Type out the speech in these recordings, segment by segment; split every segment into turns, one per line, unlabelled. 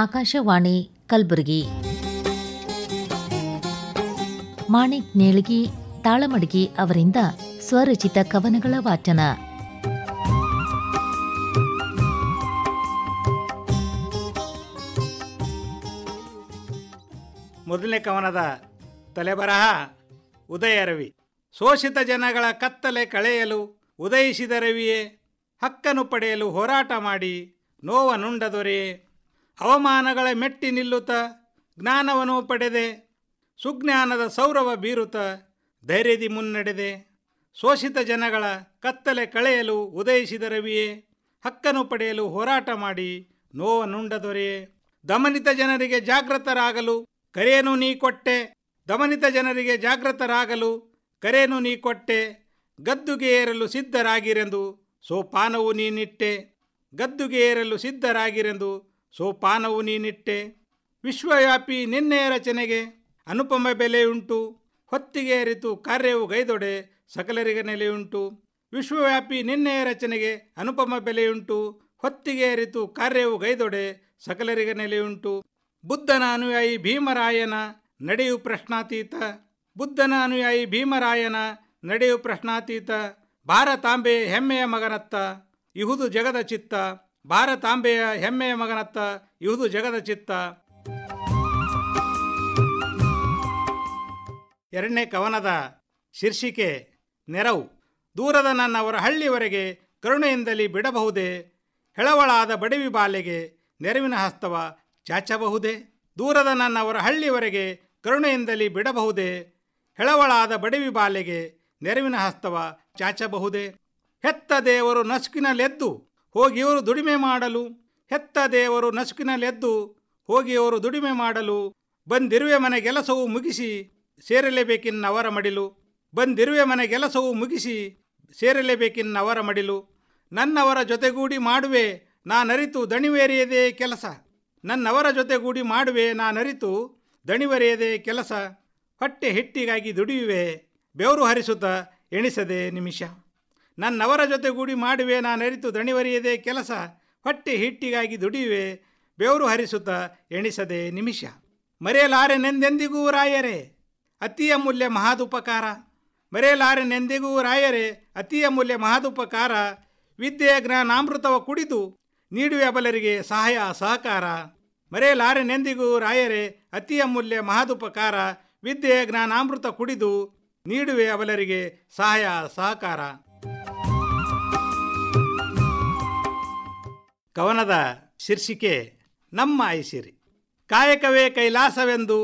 ಆಕಾಶವಾಣಿ ಕಲಬುರಗಿ ಮಾಣಿಕ್ ನೇಳಗಿ ತಾಳಮಡಗಿ ಅವರಿಂದ ಸ್ವರಚಿತ ಕವನಗಳ ವಾಚನ ಮೊದಲನೇ ಕವನದ ತಲೆಬರಹ ಉದಯ ರವಿ ಶೋಷಿತ ಜನಗಳ ಕತ್ತಲೆ ಕಳೆಯಲು ಉದಯಿಸಿದ ರವಿಯೇ ಹಕ್ಕನ್ನು ಪಡೆಯಲು ಹೋರಾಟ ಮಾಡಿ ನೋವನುಂಡ ಅವಮಾನಗಳ ಮೆಟ್ಟಿ ನಿಲ್ಲುತ್ತ ಜ್ಞಾನವನ್ನು ಪಡೆದೆ ಸುಜ್ಞಾನದ ಸೌರವ ಬೀರುತ್ತ ಧೈರ್ಯದಿ ಮುನ್ನಡೆದೆ ಶೋಷಿತ ಜನಗಳ ಕತ್ತಲೆ ಕಳೆಯಲು ಉದಯಿಸಿದ ರವಿಯೇ ಹಕ್ಕನ್ನು ಪಡೆಯಲು ಹೋರಾಟ ಮಾಡಿ ನೋವನ್ನುಂಡ ದೊರೆಯೇ ದಮನಿತ ಜನರಿಗೆ ಜಾಗೃತರಾಗಲು ಕರೆಯನು ನೀ ಕೊಟ್ಟೆ ದಮನಿತ ಜನರಿಗೆ ಜಾಗೃತರಾಗಲು ಕರೆಯನು ನೀ ಕೊಟ್ಟೆ ಗದ್ದುಗೆ ಏರಲು ಸಿದ್ಧರಾಗಿರೆಂದು ಸೋಪಾನವು ನೀನಿಟ್ಟೆ ಗದ್ದುಗೆ ಏರಲು ಸಿದ್ಧರಾಗಿರೆಂದು ಸೋಪಾನವು ನೀನಿಟ್ಟೆ ವಿಶ್ವವ್ಯಾಪಿ ನಿನ್ನೆಯ ರಚನೆಗೆ ಅನುಪಮ ಬೆಲೆಯುಂಟು ಹೊತ್ತಿಗೆ ಅರಿತು ಕಾರ್ಯವು ಗೈದೊಡೆ ಸಕಲರಿಗೆ ನೆಲೆಯುಂಟು ವಿಶ್ವವ್ಯಾಪಿ ನಿನ್ನೆಯ ರಚನೆಗೆ ಅನುಪಮ ಬೆಲೆಯುಂಟು ಹೊತ್ತಿಗೆ ಅರಿತು ಕಾರ್ಯವು ಗೈದೊಡೆ ಸಕಲರಿಗೆ ನೆಲೆಯುಂಟು ಬುದ್ಧನ ಅನುಯಾಯಿ ಭೀಮರಾಯನ ನಡೆಯು ಪ್ರಶ್ನಾತೀತ ಬುದ್ಧನ ಅನುಯಾಯಿ ಭೀಮರಾಯನ ನಡೆಯು ಪ್ರಶ್ನಾತೀತ ಭಾರತಾಂಬೆ ಹೆಮ್ಮೆಯ ಮಗನತ್ತ ಇಹುದು ಜಗದ ಚಿತ್ತ ಭಾರತಾಂಬೆಯ ಹೆಮ್ಮೆಯ ಮಗನತ್ತ ಇವುದು ಜಗದ ಚಿತ್ತ ಎರಡನೇ ಕವನದ ಶೀರ್ಷಿಕೆ ನೆರವು ದೂರದ ನನ್ನವರ ಹಳ್ಳಿವರೆಗೆ ಕರುಣೆಯಿಂದಲೇ ಬಿಡಬಹುದೇ ಹೆಳವಳಾದ ಬಡವಿ ಬಾಲೆಗೆ ನೆರವಿನ ಹಸ್ತವ ಚಾಚಬಹುದೇ ದೂರದ ನನ್ನವರ ಹಳ್ಳಿವರೆಗೆ ಕರುಣೆಯಿಂದಲೇ ಬಿಡಬಹುದೇ ಹೆಳವಳಾದ ಬಡವಿ ಬಾಲೆಗೆ ನೆರವಿನ ಹಸ್ತವ ಚಾಚಬಹುದೇ ಹೆತ್ತ ದೇವರು ನಸುಕಿನಲ್ಲೆದ್ದು ಹೋಗಿಯವರು ದುಡಿಮೆ ಮಾಡಲು ಹೆತ್ತ ದೇವರು ನಸುಕಿನಲ್ಲೆದ್ದು ಹೋಗಿಯವರು ದುಡಿಮೆ ಮಾಡಲು ಬಂದಿರುವೆ ಮನೆ ಮನೆಗೆಲಸವು ಮುಗಿಸಿ ಸೇರಲೇಬೇಕಿನ್ನವರ ಮಡಿಲು ಬಂದಿರುವೆ ಮನೆಗೆಲಸವು ಮುಗಿಸಿ ಸೇರಲೇಬೇಕಿನ್ನವರ ಮಡಿಲು ನನ್ನವರ ಜೊತೆಗೂಡಿ ಮಾಡುವೆ ನಾನರಿತು ದಣಿವೇರಿಯದೇ ಕೆಲಸ ನನ್ನವರ ಜೊತೆಗೂಡಿ ಮಾಡುವೆ ನಾನರಿತು ದಣಿವರೆಯದೆ ಕೆಲಸ ಹೊಟ್ಟೆ ಹಿಟ್ಟಿಗಾಗಿ ದುಡಿಯುವೆ ಬೆವರು ಹರಿಸುತ್ತ ಎಣಿಸದೆ ನಿಮಿಷ ನನ್ನವರ ಜೊತೆಗೂಡಿ ಮಾಡುವೆ ಅರಿತು ದಣಿವರಿಯದೆ ಕೆಲಸ ಹೊಟ್ಟೆ ಹಿಟ್ಟಿಗಾಗಿ ದುಡಿಯುವೆ ಬೆವರು ಹರಿಸುತ್ತ ಎಣಿಸದೆ ನಿಮಿಷ ಮರೆಯಲಾರೆನೆಂದೆಂದಿಗೂ ರಾಯರೇ ಅತಿಯ ಮೂಲ್ಯ ಮಹಾದುಪಕಾರ ಮರೆಯಲಾರೆನೆಂದಿಗೂ ರಾಯರೇ ಅತಿಯ ಮೂಲ್ಯ ಮಹಾದುಪಕಾರ ವಿದ್ಯೆಯ ಜ್ಞಾನಾಮೃತವ ಕುಡಿದು ನೀಡುವೆ ಬಲರಿಗೆ ಸಹಾಯ ಸಹಕಾರ ಮರೆಯಲಾರೆನೆಂದಿಗೂ ರಾಯರೇ ಅತಿಯ ಮೂಲ್ಯ ಮಹಾದುಪಕಾರ ವಿದ್ಯೆಯ ಜ್ಞಾನಾಮೃತ ಕುಡಿದು ನೀಡುವೆ ಅವಲರಿಗೆ ಸಹಾಯ ಸಹಕಾರ ಕವನದ ಶೀರ್ಷಿಕೆ ನಮ್ಮ ಐಸಿರಿ ಕಾಯಕವೇ ಕೈಲಾಸವೆಂದು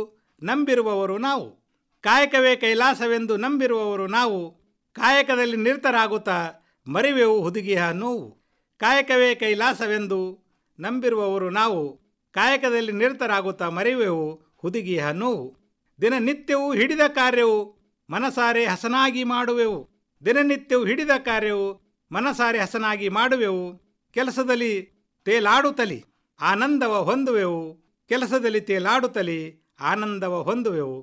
ನಂಬಿರುವವರು ನಾವು ಕಾಯಕವೇ ಕೈಲಾಸವೆಂದು ನಂಬಿರುವವರು ನಾವು ಕಾಯಕದಲ್ಲಿ ನಿರತರಾಗುತ್ತಾ ಮರಿವೆವು ಹುದುಗಿಯ ನೋವು ಕಾಯಕವೇ ಕೈಲಾಸವೆಂದು ನಂಬಿರುವವರು ನಾವು ಕಾಯಕದಲ್ಲಿ ನಿರತರಾಗುತ್ತಾ ಮರಿವೆವು ಹುದುಗಿಯ ನೋವು ದಿನನಿತ್ಯವೂ ಹಿಡಿದ ಕಾರ್ಯವು ಮನಸಾರೆ ಹಸನಾಗಿ ಮಾಡುವೆವು ದಿನನಿತ್ಯವು ಹಿಡಿದ ಕಾರ್ಯವು ಮನಸಾರೆ ಹಸನಾಗಿ ಮಾಡುವೆವು ಕೆಲಸದಲ್ಲಿ ತೇಲಾಡುತ್ತಲಿ ಆನಂದವ ಹೊಂದುವೆವು ಕೆಲಸದಲ್ಲಿ ತೇಲಾಡುತ್ತಲಿ ಆನಂದವ ಹೊಂದುವೆವು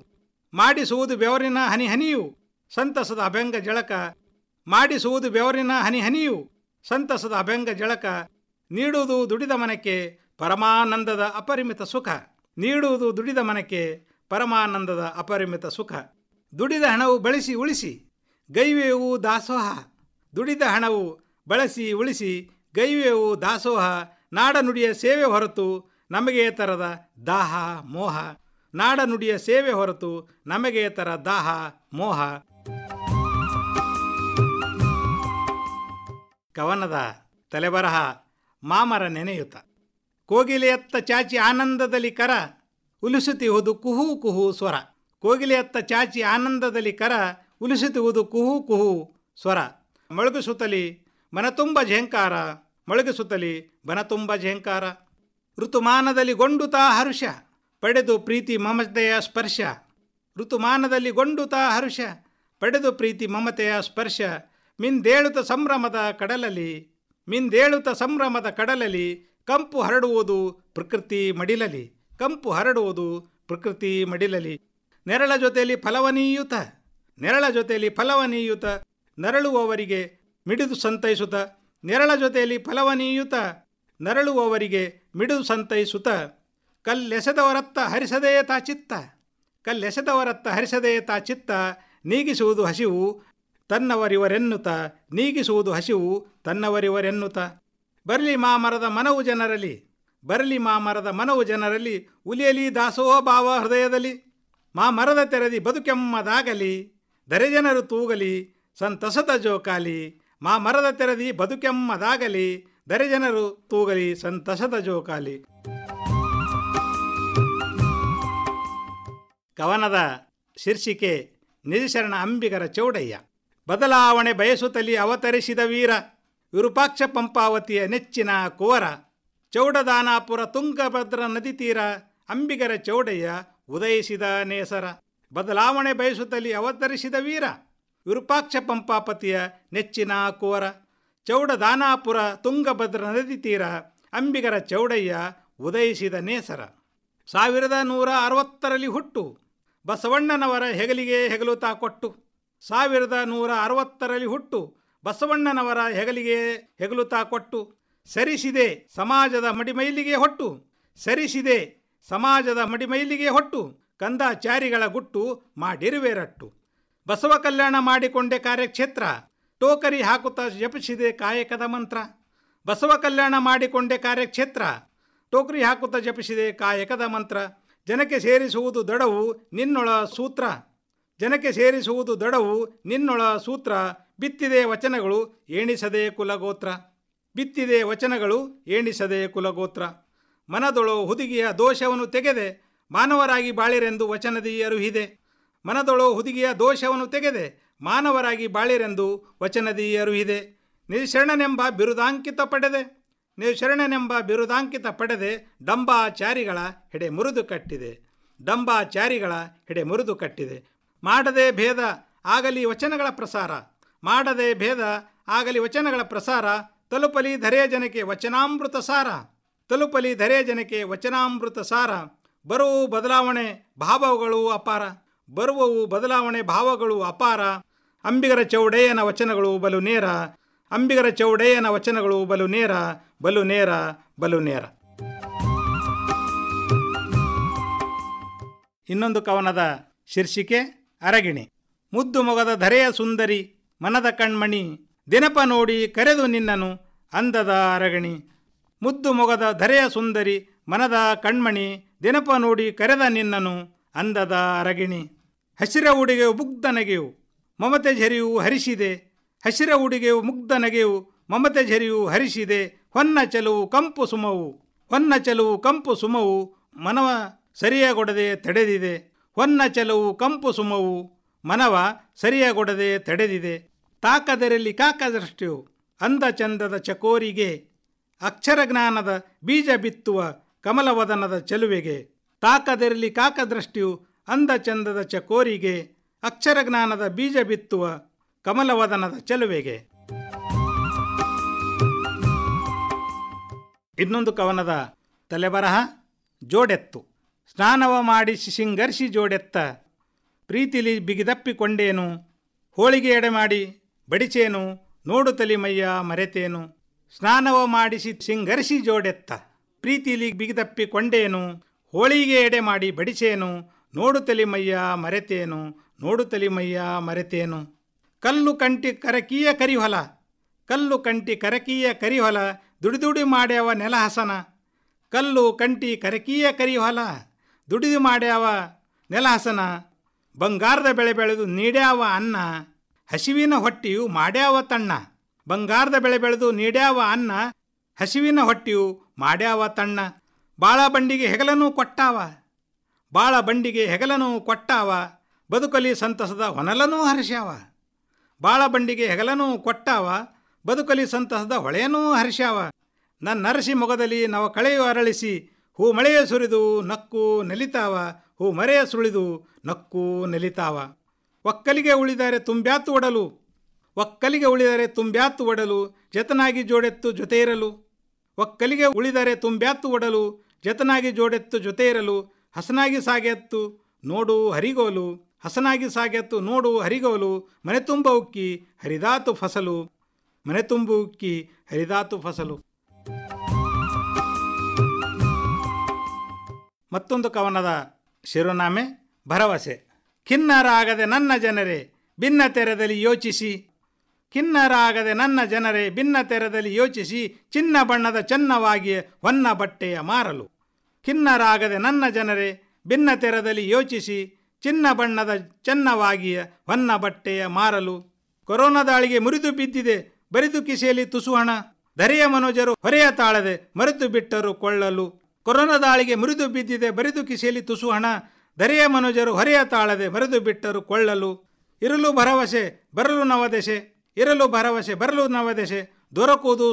ಮಾಡಿಸುವುದು ಬೆವರಿನ ಹನಿಹನಿಯು ಸಂತಸದ ಅಭ್ಯಂಗ ಜಳಕ ಮಾಡಿಸುವುದು ಬೆವರಿನ ಹನಿಹನಿಯು ಸಂತಸದ ಅಭ್ಯಂಗ ಜಳಕ ನೀಡುವುದು ದುಡಿದ ಮನಕ್ಕೆ ಪರಮಾನಂದದ ಅಪರಿಮಿತ ಸುಖ ನೀಡುವುದು ದುಡಿದ ಮನಕ್ಕೆ ಪರಮಾನಂದದ ಅಪರಿಮಿತ ಸುಖ ದುಡಿದ ಹಣವು ಬಳಸಿ ಉಳಿಸಿ ಗೈವೇವು ದಾಸೋಹ ದುಡಿದ ಹಣವು ಬಳಸಿ ಉಳಿಸಿ ಗೈವೇವು ದಾಸೋಹ ನಾಡನುಡಿಯ ಸೇವೆ ಹೊರತು ನಮಗೆ ತರದ ದಾಹ ಮೋಹ ನಾಡನುಡಿಯ ಸೇವೆ ಹೊರತು ನಮಗೆ ತರ ದಾಹ ಮೋಹ ಕವನದ ತಲೆಬರಹ ಮಾಮರ ನೆನೆಯುತ ಕೋಗಿಲೆಯತ್ತ ಚಾಚಿ ಆನಂದದಲ್ಲಿ ಕರ ಹೋದು ಕುಹು ಕುಹು ಸ್ವರ ಕೋಗಿಲೆಯತ್ತ ಚಾಚಿ ಆನಂದದಲ್ಲಿ ಕರ ಉಲಿಸಿತುವುದು ಕುಹು ಕುಹು ಸ್ವರ ಮೊಳಗಿಸುತ್ತಲಿ ಮನತುಂಬ ಝೇಂಕಾರ ಮೊಳಗಿಸುತ್ತಲಿ ಬನತುಂಬ ಝೇಂಕಾರ ಋತುಮಾನದಲ್ಲಿ ಗೊಂಡುತಾ ಹರುಷ ಪಡೆದು ಪ್ರೀತಿ ಮಮತೆಯ ಸ್ಪರ್ಶ ಋತುಮಾನದಲ್ಲಿ ಗೊಂಡುತಾ ಹರುಷ ಪಡೆದು ಪ್ರೀತಿ ಮಮತೆಯ ಸ್ಪರ್ಶ ಮಿಂದೇಳುತ ಸಂಭ್ರಮದ ಕಡಲಲಿ ಮಿಂದೇಳುತ ಸಂಭ್ರಮದ ಕಡಲಲಿ ಕಂಪು ಹರಡುವುದು ಪ್ರಕೃತಿ ಮಡಿಲಲಿ ಕಂಪು ಹರಡುವುದು ಪ್ರಕೃತಿ ಮಡಿಲಲಿ ನೆರಳ ಜೊತೆಯಲ್ಲಿ ಫಲವನೀಯುತ ನೆರಳ ಜೊತೆಯಲ್ಲಿ ಫಲವನೀಯುತ ನರಳುವವರಿಗೆ ಮಿಡಿದು ಸಂತೈಸುತ ನೆರಳ ಜೊತೆಯಲ್ಲಿ ಫಲವನೀಯುತ ನರಳುವವರಿಗೆ ಮಿಡಿದು ಸಂತೈಸುತ ಕಲ್ಲೆಸೆದವರತ್ತ ತಾ ಚಿತ್ತ ಕಲ್ಲೆಸೆದವರತ್ತ ತಾ ಚಿತ್ತ ನೀಗಿಸುವುದು ಹಸಿವು ತನ್ನವರಿವರೆನ್ನುತ ನೀಗಿಸುವುದು ಹಸಿವು ತನ್ನವರಿವರೆನ್ನುತ ಬರಲಿ ಮಾಮರದ ಮನವು ಜನರಲ್ಲಿ ಬರಲಿ ಮಾಮರದ ಮನವು ಜನರಲ್ಲಿ ಉಲಿಯಲಿ ದಾಸೋಹ ಭಾವ ಹೃದಯದಲ್ಲಿ ಮಾ ಮರದ ತೆರೆದಿ ಬದುಕೆಮ್ಮದಾಗಲಿ ದರೆಜನರು ತೂಗಲಿ ಸಂತಸದ ಜೋಕಾಲಿ ಮಾ ಮರದ ತೆರದಿ ಬದುಕೆಮ್ಮದಾಗಲಿ ದರೆಜನರು ತೂಗಲಿ ಸಂತಸದ ಜೋಕಾಲಿ ಕವನದ ಶೀರ್ಷಿಕೆ ನಿಜಶರಣ ಅಂಬಿಗರ ಚೌಡಯ್ಯ ಬದಲಾವಣೆ ಬಯಸುತ್ತಲಿ ಅವತರಿಸಿದ ವೀರ ವಿರೂಪಾಕ್ಷ ಪಂಪಾವತಿಯ ನೆಚ್ಚಿನ ಕುವರ ಚೌಡದಾನಾಪುರ ತುಂಗಭದ್ರ ನದಿ ತೀರ ಅಂಬಿಗರ ಚೌಡಯ್ಯ ಉದಯಿಸಿದ ನೇಸರ ಬದಲಾವಣೆ ಬಯಸುತ್ತಲಿ ಅವತರಿಸಿದ ವೀರ ವಿರೂಪಾಕ್ಷ ಪಂಪಾಪತಿಯ ನೆಚ್ಚಿನ ಕೋರ ಚೌಡದಾನಾಪುರ ತುಂಗಭದ್ರ ನದಿ ತೀರ ಅಂಬಿಗರ ಚೌಡಯ್ಯ ಉದಯಿಸಿದ ನೇಸರ ಸಾವಿರದ ನೂರ ಅರವತ್ತರಲ್ಲಿ ಹುಟ್ಟು ಬಸವಣ್ಣನವರ ಹೆಗಲಿಗೆ ಹೆಗಲುತಾ ಕೊಟ್ಟು ಸಾವಿರದ ನೂರ ಅರವತ್ತರಲ್ಲಿ ಹುಟ್ಟು ಬಸವಣ್ಣನವರ ಹೆಗಲಿಗೆ ಹೆಗಲುತಾ ಕೊಟ್ಟು ಸರಿಸಿದೆ ಸಮಾಜದ ಮಡಿಮೈಲಿಗೆ ಹೊಟ್ಟು ಸರಿಸಿದೆ ಸಮಾಜದ ಮಡಿಮೈಲಿಗೆ ಹೊಟ್ಟು ಕಂದಾಚಾರಿಗಳ ಗುಟ್ಟು ಮಾಡಿರುವೆರಟ್ಟು ಬಸವ ಕಲ್ಯಾಣ ಮಾಡಿಕೊಂಡೆ ಕಾರ್ಯಕ್ಷೇತ್ರ ಟೋಕರಿ ಹಾಕುತ್ತಾ ಜಪಿಸಿದೆ ಕಾಯಕದ ಮಂತ್ರ ಬಸವ ಕಲ್ಯಾಣ ಮಾಡಿಕೊಂಡೆ ಕಾರ್ಯಕ್ಷೇತ್ರ ಟೋಕರಿ ಹಾಕುತ್ತಾ ಜಪಿಸಿದೆ ಕಾಯಕದ ಮಂತ್ರ ಜನಕ್ಕೆ ಸೇರಿಸುವುದು ದಡವು ನಿನ್ನೊಳ ಸೂತ್ರ ಜನಕ್ಕೆ ಸೇರಿಸುವುದು ದಡವು ನಿನ್ನೊಳ ಸೂತ್ರ ಬಿತ್ತಿದೆ ವಚನಗಳು ಏಣಿಸದೆ ಕುಲಗೋತ್ರ ಬಿತ್ತಿದೆ ವಚನಗಳು ಏಣಿಸದೆ ಕುಲಗೋತ್ರ ಮನದೊಳು ಹುದುಗಿಯ ದೋಷವನ್ನು ತೆಗೆದೆ ಮಾನವರಾಗಿ ಬಾಳಿರೆಂದು ವಚನದಿ ಅರುಹಿದೆ ಮನದೊಳು ಹುದುಗಿಯ ದೋಷವನ್ನು ತೆಗೆದೆ ಮಾನವರಾಗಿ ಬಾಳಿರೆಂದು ವಚನದಿ ಅರುಹಿದೆ ನಿಶರಣನೆಂಬ ಬಿರುದಾಂಕಿತ ಪಡೆದೆ ನಿಶರಣನೆಂಬ ಬಿರುದಾಂಕಿತ ಪಡೆದೆ ಡಂಬಾಚಾರಿಗಳ ಹೆಡೆ ಮುರಿದು ಕಟ್ಟಿದೆ ಡಂಬಾಚಾರಿಗಳ ಹೆಡೆ ಮುರಿದು ಕಟ್ಟಿದೆ ಮಾಡದೆ ಭೇದ ಆಗಲಿ ವಚನಗಳ ಪ್ರಸಾರ ಮಾಡದೆ ಭೇದ ಆಗಲಿ ವಚನಗಳ ಪ್ರಸಾರ ತಲುಪಲಿ ಧರೆ ಜನಕ್ಕೆ ವಚನಾಮೃತ ಸಾರ ತಲುಪಲಿ ಧರೆ ಜನಕ್ಕೆ ವಚನಾಮೃತ ಸಾರ ಬರುವು ಬದಲಾವಣೆ ಭಾವಗಳು ಅಪಾರ ಬರುವವು ಬದಲಾವಣೆ ಭಾವಗಳು ಅಪಾರ ಅಂಬಿಗರ ಚೌಡಯ್ಯನ ವಚನಗಳು ಬಲು ನೇರ ಅಂಬಿಗರ ಚೌಡಯ್ಯನ ವಚನಗಳು ಬಲು ನೇರ ಬಲು ನೇರ ಬಲು ನೇರ ಇನ್ನೊಂದು ಕವನದ ಶೀರ್ಷಿಕೆ ಅರಗಿಣಿ ಮುದ್ದು ಮೊಗದ ಧರೆಯ ಸುಂದರಿ ಮನದ ಕಣ್ಮಣಿ ದಿನಪ ನೋಡಿ ಕರೆದು ನಿನ್ನನು ಅಂದದ ಅರಗಿಣಿ ಮುದ್ದು ಮೊಗದ ಧರೆಯ ಸುಂದರಿ ಮನದ ಕಣ್ಮಣಿ ದಿನಪ ನೋಡಿ ಕರೆದ ನಿನ್ನನು ಅಂದದ ಅರಗಿಣಿ ಹಸಿರ ಉಡಿಗೆಯು ಮುಗ್ಧ ನಗೆಯು ಮಮತೆ ಝರಿಯು ಹರಿಸಿದೆ ಹಸಿರ ಉಡಿಗೆಯು ಮುಗ್ಧ ನಗೆಯು ಮಮತೆ ಝರಿಯು ಹರಿಸಿದೆ ಹೊನ್ನ ಚೆಲುವು ಕಂಪು ಸುಮವು ಹೊನ್ನ ಚೆಲುವು ಕಂಪು ಸುಮವು ಮನವ ಸರಿಯಾಗೊಡದೆ ತಡೆದಿದೆ ಹೊನ್ನ ಚೆಲುವು ಕಂಪು ಸುಮವು ಮನವ ಸರಿಯಾಗೊಡದೆ ತಡೆದಿದೆ ತಾಕದರಲ್ಲಿ ಕಾಕದೃಷ್ಟಿಯು ಅಂದ ಚಂದದ ಚಕೋರಿಗೆ ಅಕ್ಷರ ಜ್ಞಾನದ ಬೀಜ ಬಿತ್ತುವ ಕಮಲವದನದ ಚೆಲುವೆಗೆ ತಾಕದೆರಲಿ ಕಾಕದೃಷ್ಟಿಯು ಅಂದ ಚಂದದ ಚಕೋರಿಗೆ ಅಕ್ಷರಜ್ಞಾನದ ಬೀಜ ಬಿತ್ತುವ ಕಮಲವದನದ ಚೆಲುವೆಗೆ ಇನ್ನೊಂದು ಕವನದ ತಲೆಬರಹ ಜೋಡೆತ್ತು ಸ್ನಾನವ ಮಾಡಿಸಿ ಸಿಂಗರ್ಷಿ ಜೋಡೆತ್ತ ಪ್ರೀತಿಲಿ ಬಿಗಿದಪ್ಪಿಕೊಂಡೇನು ಹೋಳಿಗೆ ಎಡೆ ಮಾಡಿ ಬಡಿಚೇನು ನೋಡು ಮೈಯ ಮರೆತೇನು ಸ್ನಾನವ ಮಾಡಿಸಿ ಸಿಂಗರಿಸಿ ಜೋಡೆತ್ತ ಪ್ರೀತಿಲಿ ಬಿಗಿದಪ್ಪಿ ಕೊಂಡೇನು ಹೋಳಿಗೆ ಎಡೆ ಮಾಡಿ ಬಡಿಸೇನು ನೋಡುತ್ತಲಿ ಮಯ್ಯ ಮರೆತೇನು ನೋಡುತ್ತಲಿ ಮಯ್ಯ ಮರೆತೇನು ಕಲ್ಲು ಕಂಟಿ ಕರಕೀಯ ಕರಿಹೊಲ ಕಲ್ಲು ಕಂಟಿ ಕರಕೀಯ ಕರಿಹೊಲ ದುಡಿದುಡಿ ಮಾಡ್ಯಾವ ನೆಲಹಸನ ಕಲ್ಲು ಕಂಟಿ ಕರಕೀಯ ಕರಿಹೊಲ ದುಡಿದು ಮಾಡ್ಯಾವ ನೆಲ ಬಂಗಾರದ ಬೆಳೆ ಬೆಳೆದು ನೀಡ್ಯಾವ ಅನ್ನ ಹಸಿವಿನ ಹೊಟ್ಟೆಯು ಮಾಡ್ಯಾವ ತಣ್ಣ ಬಂಗಾರದ ಬೆಳೆ ಬೆಳೆದು ನೀಡ್ಯಾವ ಅನ್ನ ಹಸಿವಿನ ಹೊಟ್ಟೆಯು ಮಾಡ್ಯಾವ ತಣ್ಣ ಬಾಳ ಬಂಡಿಗೆ ಹೆಗಲನೂ ಕೊಟ್ಟಾವ ಬಾಳ ಬಂಡಿಗೆ ಹೆಗಲನೂ ಕೊಟ್ಟಾವ ಬದುಕಲಿ ಸಂತಸದ ಹೊನಲನೂ ಹರಿಸ್ಯಾವ ಬಾಳ ಬಂಡಿಗೆ ಹೆಗಲನೂ ಕೊಟ್ಟಾವ ಬದುಕಲಿ ಸಂತಸದ ಹೊಳೆಯನೂ ಹರಿಸ್ಯಾವ ನನ್ನ ನರಸಿ ಮೊಗದಲ್ಲಿ ನಾವು ಕಳೆಯು ಅರಳಿಸಿ ಹೂ ಮಳೆಯ ಸುರಿದು ನಕ್ಕು ನೆಲಿತಾವ ಹೂ ಮರೆಯ ಸುಳಿದು ನಕ್ಕು ನೆಲಿತಾವ ಒಕ್ಕಲಿಗೆ ಉಳಿದರೆ ತುಂಬ್ಯಾತು ಒಡಲು ಒಕ್ಕಲಿಗೆ ಉಳಿದರೆ ತುಂಬ್ಯಾತು ಒಡಲು ಜತನಾಗಿ ಜೋಡೆತ್ತು ಜೊತೆ ಇರಲು ಒಕ್ಕಲಿಗೆ ಉಳಿದರೆ ತುಂಬ್ಯಾತ್ತು ಒಡಲು ಜತನಾಗಿ ಜೋಡೆತ್ತು ಜೊತೆ ಇರಲು ಹಸನಾಗಿ ಸಾಗೆತ್ತು ನೋಡು ಹರಿಗೋಲು ಹಸನಾಗಿ ಸಾಗೆತ್ತು ನೋಡು ಹರಿಗೋಲು ಮನೆ ತುಂಬ ಉಕ್ಕಿ ಹರಿದಾತು ಫಸಲು ಮನೆ ತುಂಬ ಉಕ್ಕಿ ಹರಿದಾತು ಫಸಲು ಮತ್ತೊಂದು ಕವನದ ಶಿರೋನಾಮೆ ಭರವಸೆ ಆಗದೆ ನನ್ನ ಜನರೇ ಭಿನ್ನ ತೆರೆದಲ್ಲಿ ಯೋಚಿಸಿ ಖಿನ್ನರಾಗದೆ ನನ್ನ ಜನರೇ ಭಿನ್ನ ತೆರದಲ್ಲಿ ಯೋಚಿಸಿ ಚಿನ್ನ ಬಣ್ಣದ ಚೆನ್ನವಾಗಿಯೇ ಹೊನ್ನ ಬಟ್ಟೆಯ ಮಾರಲು ಖಿನ್ನರಾಗದೆ ನನ್ನ ಜನರೇ ಭಿನ್ನ ತೆರದಲ್ಲಿ ಯೋಚಿಸಿ ಚಿನ್ನ ಬಣ್ಣದ ಚೆನ್ನವಾಗಿಯ ಹೊನ್ನ ಬಟ್ಟೆಯ ಮಾರಲು ಕೊರೋನಾ ದಾಳಿಗೆ ಮುರಿದು ಬಿದ್ದಿದೆ ಬರಿದು ಕಿಸೆಯಲ್ಲಿ ತುಸು ಹಣ ಧರೆಯ ಮನೋಜರು ಹೊರೆಯ ತಾಳದೆ ಮರೆತು ಬಿಟ್ಟರು ಕೊಳ್ಳಲು ಕೊರೋನಾ ದಾಳಿಗೆ ಮುರಿದು ಬಿದ್ದಿದೆ ಬರಿದು ಕಿಸೆಯಲ್ಲಿ ತುಸು ಹಣ ಧರೆಯ ಮನೋಜರು ಹೊರೆಯ ತಾಳದೆ ಮರೆದು ಬಿಟ್ಟರು ಕೊಳ್ಳಲು ಇರಲು ಭರವಸೆ ಬರಲು ನವದೆಸೆ ಇರಲು ಭರವಸೆ ಬರಲು ನವದೆಸೆ ದೊರಕುವುದು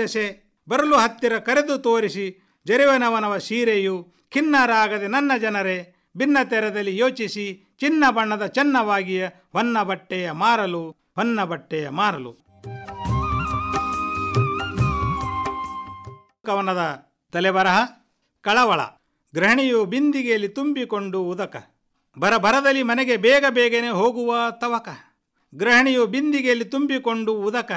ದೆಸೆ ಬರಲು ಹತ್ತಿರ ಕರೆದು ತೋರಿಸಿ ಜರಿವನವನವ ಸೀರೆಯು ಖಿನ್ನರಾಗದೆ ನನ್ನ ಜನರೇ ಭಿನ್ನ ತೆರದಲ್ಲಿ ಯೋಚಿಸಿ ಚಿನ್ನ ಬಣ್ಣದ ಚೆನ್ನವಾಗಿಯ ಹೊನ್ನ ಬಟ್ಟೆಯ ಮಾರಲು ಹೊನ್ನ ಬಟ್ಟೆಯ ಮಾರಲು ಕವನದ ತಲೆಬರಹ ಕಳವಳ ಗೃಹಿಣಿಯು ಬಿಂದಿಗೆಯಲ್ಲಿ ತುಂಬಿಕೊಂಡು ಉದಕ ಬರ ಬರದಲ್ಲಿ ಮನೆಗೆ ಬೇಗ ಬೇಗನೆ ಹೋಗುವ ತವಕ ಗೃಹಿಣಿಯು ಬಿಂದಿಗೆಯಲ್ಲಿ ತುಂಬಿಕೊಂಡು ಉದಕ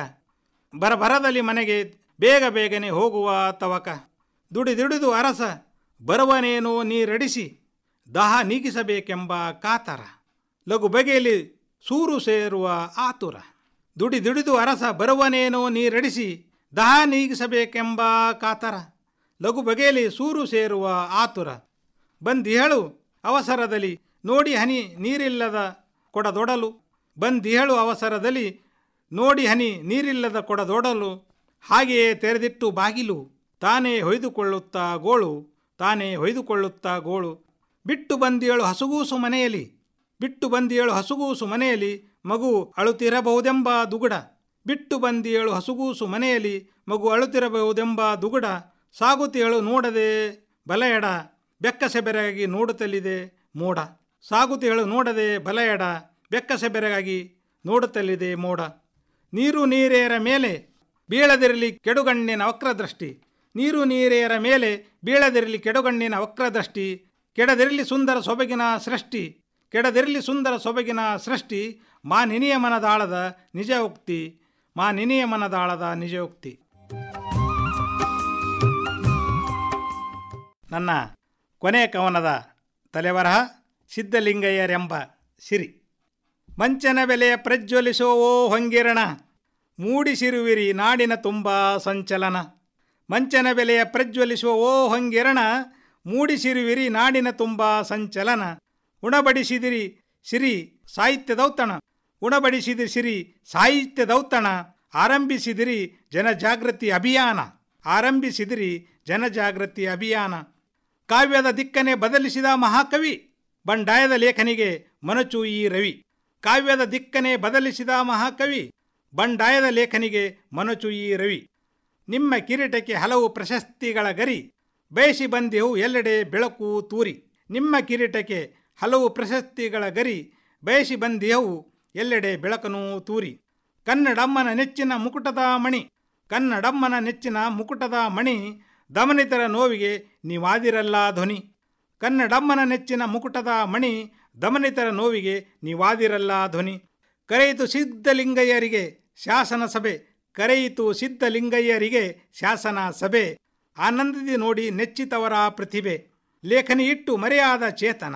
ಬರಬರದಲ್ಲಿ ಮನೆಗೆ ಬೇಗ ಬೇಗನೆ ಹೋಗುವ ತವಕ ದುಡಿದುಡಿದು ಅರಸ ಬರುವನೇನೋ ನೀರಡಿಸಿ ದಹ ನೀಗಿಸಬೇಕೆಂಬ ಕಾತರ ಲಘು ಬಗೆಯಲ್ಲಿ ಸೂರು ಸೇರುವ ಆತುರ ದುಡಿದುಡಿದು ಅರಸ ಬರುವನೇನೋ ನೀರಡಿಸಿ ದಹ ನೀಗಿಸಬೇಕೆಂಬ ಕಾತರ ಲಘು ಬಗೆಯಲ್ಲಿ ಸೂರು ಸೇರುವ ಆತುರ ಹೇಳು ಅವಸರದಲ್ಲಿ ನೋಡಿ ಹನಿ ನೀರಿಲ್ಲದ ಕೊಡದೊಡಲು ಹೇಳು ಅವಸರದಲ್ಲಿ ನೋಡಿ ಹನಿ ನೀರಿಲ್ಲದ ಕೊಡದೋಡಲು ಹಾಗೆಯೇ ತೆರೆದಿಟ್ಟು ಬಾಗಿಲು ತಾನೇ ಹೊಯ್ದುಕೊಳ್ಳುತ್ತಾ ಗೋಳು ತಾನೇ ಹೊಯ್ದುಕೊಳ್ಳುತ್ತಾ ಗೋಳು ಬಿಟ್ಟು ಬಂದಿಯಳು ಹಸುಗೂಸು ಮನೆಯಲ್ಲಿ ಬಿಟ್ಟು ಬಂದಿಯಳು ಹಸುಗೂಸು ಮನೆಯಲ್ಲಿ ಮಗು ಅಳುತ್ತಿರಬಹುದೆಂಬ ದುಗುಡ ಬಿಟ್ಟು ಬಂದಿಯಳು ಹಸುಗೂಸು ಮನೆಯಲ್ಲಿ ಮಗು ಅಳುತ್ತಿರಬಹುದೆಂಬ ದುಗುಡ ಸಾಗುತಿಯಳು ನೋಡದೆ ಬಲ ಎಡ ಬೆಕ್ಕಸೆಬೆರಗಾಗಿ ನೋಡುತ್ತಲಿದೆ ಮೋಡ ಹೇಳು ನೋಡದೆ ಬಲಯಡ ಬೆಕ್ಕಸೆ ಬೆರಗಾಗಿ ನೋಡುತ್ತಲಿದೆ ಮೋಡ ನೀರು ನೀರೆಯರ ಮೇಲೆ ಬೀಳದಿರಲಿ ಕೆಡುಗಣ್ಣಿನ ವಕ್ರದೃಷ್ಟಿ ನೀರು ನೀರೆಯರ ಮೇಲೆ ಬೀಳದಿರಲಿ ಕೆಡುಗಣ್ಣಿನ ವಕ್ರದೃಷ್ಟಿ ಕೆಡದಿರಲಿ ಸುಂದರ ಸೊಬಗಿನ ಸೃಷ್ಟಿ ಕೆಡದಿರಲಿ ಸುಂದರ ಸೊಬಗಿನ ಸೃಷ್ಟಿ ಮಾ ನಿನಿಯ ಮನದಾಳದ ನಿಜ ಉಕ್ತಿ ಮಾ ನಿನಿಯ ಮನದಾಳದ ನಿಜ ಉಕ್ತಿ ನನ್ನ ಕೊನೆಯ ಕವನದ ತಲೆವರಹ ಸಿದ್ಧಲಿಂಗಯ್ಯರೆಂಬ ಸಿರಿ ಮಂಚನ ಬೆಲೆಯ ಓ ಹೊಂಗಿರಣ ಮೂಡಿಸಿರುವಿರಿ ನಾಡಿನ ತುಂಬ ಸಂಚಲನ ಮಂಚನ ಬೆಲೆಯ ಪ್ರಜ್ವಲಿಸೋ ಓ ಹೊಂಗಿರಣ ಮೂಡಿಸಿರುವಿರಿ ನಾಡಿನ ತುಂಬ ಸಂಚಲನ ಉಣಬಡಿಸಿದಿರಿ ಸಿರಿ ಸಾಹಿತ್ಯ ದೌತಣ ಉಣಬಡಿಸಿದಿರಿ ಸಿರಿ ಸಾಹಿತ್ಯ ದೌತಣ ಆರಂಭಿಸಿದಿರಿ ಜನಜಾಗೃತಿ ಅಭಿಯಾನ ಆರಂಭಿಸಿದಿರಿ ಜನಜಾಗೃತಿ ಅಭಿಯಾನ ಕಾವ್ಯದ ದಿಕ್ಕನೆ ಬದಲಿಸಿದ ಮಹಾಕವಿ ಬಂಡಾಯದ ಲೇಖನಿಗೆ ಮನಚು ಈ ರವಿ ಕಾವ್ಯದ ದಿಕ್ಕನೆ ಬದಲಿಸಿದ ಮಹಾಕವಿ ಬಂಡಾಯದ ಲೇಖನಿಗೆ ಮನಚುಯಿ ರವಿ ನಿಮ್ಮ ಕಿರೀಟಕ್ಕೆ ಹಲವು ಪ್ರಶಸ್ತಿಗಳ ಗರಿ ಬಯಸಿ ಬಂದೆವು ಎಲ್ಲೆಡೆ ಬೆಳಕು ತೂರಿ ನಿಮ್ಮ ಕಿರೀಟಕ್ಕೆ ಹಲವು ಪ್ರಶಸ್ತಿಗಳ ಗರಿ ಬಯಸಿ ಬಂದೆವು ಎಲ್ಲೆಡೆ ಬೆಳಕನು ತೂರಿ ಕನ್ನಡಮ್ಮನ ನೆಚ್ಚಿನ ಮುಕುಟದ ಮಣಿ ಕನ್ನಡಮ್ಮನ ನೆಚ್ಚಿನ ಮುಕುಟದ ಮಣಿ ದಮನಿತರ ನೋವಿಗೆ ನೀವಾದಿರಲ್ಲ ಧ್ವನಿ ಕನ್ನಡಮ್ಮನ ನೆಚ್ಚಿನ ಮುಕುಟದ ಮಣಿ ದಮನಿತರ ನೋವಿಗೆ ನೀವಾದಿರಲ್ಲ ಧ್ವನಿ ಕರೆಯಿತು ಸಿದ್ಧಲಿಂಗಯ್ಯರಿಗೆ ಶಾಸನ ಸಭೆ ಕರೆಯಿತು ಸಿದ್ಧಲಿಂಗಯ್ಯರಿಗೆ ಶಾಸನ ಸಭೆ ಆನಂದದಿ ನೋಡಿ ನೆಚ್ಚಿತವರ ಪ್ರತಿಭೆ ಲೇಖನಿ ಇಟ್ಟು ಮರೆಯಾದ ಚೇತನ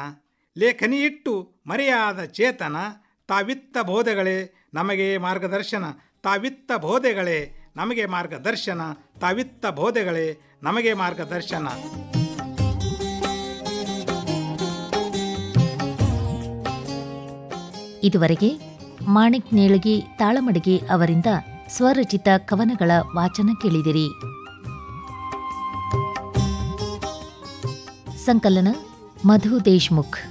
ಲೇಖನಿ ಇಟ್ಟು ಮರೆಯಾದ ಚೇತನ ತಾವಿತ್ತ ಬೋಧೆಗಳೇ ನಮಗೆ ಮಾರ್ಗದರ್ಶನ ತಾವಿತ್ತ ಬೋಧೆಗಳೇ ನಮಗೆ ಮಾರ್ಗದರ್ಶನ ತಾವಿತ್ತ ಬೋಧೆಗಳೇ ನಮಗೆ ಮಾರ್ಗದರ್ಶನ ಇದುವರೆಗೆ ಮಾಣಿಕ್ ನೇಳಗಿ ತಾಳಮಡಗಿ ಅವರಿಂದ ಸ್ವರಚಿತ ಕವನಗಳ ವಾಚನ ಕೇಳಿದಿರಿ ಸಂಕಲನ ಮಧು ದೇಶ್ಮುಖ್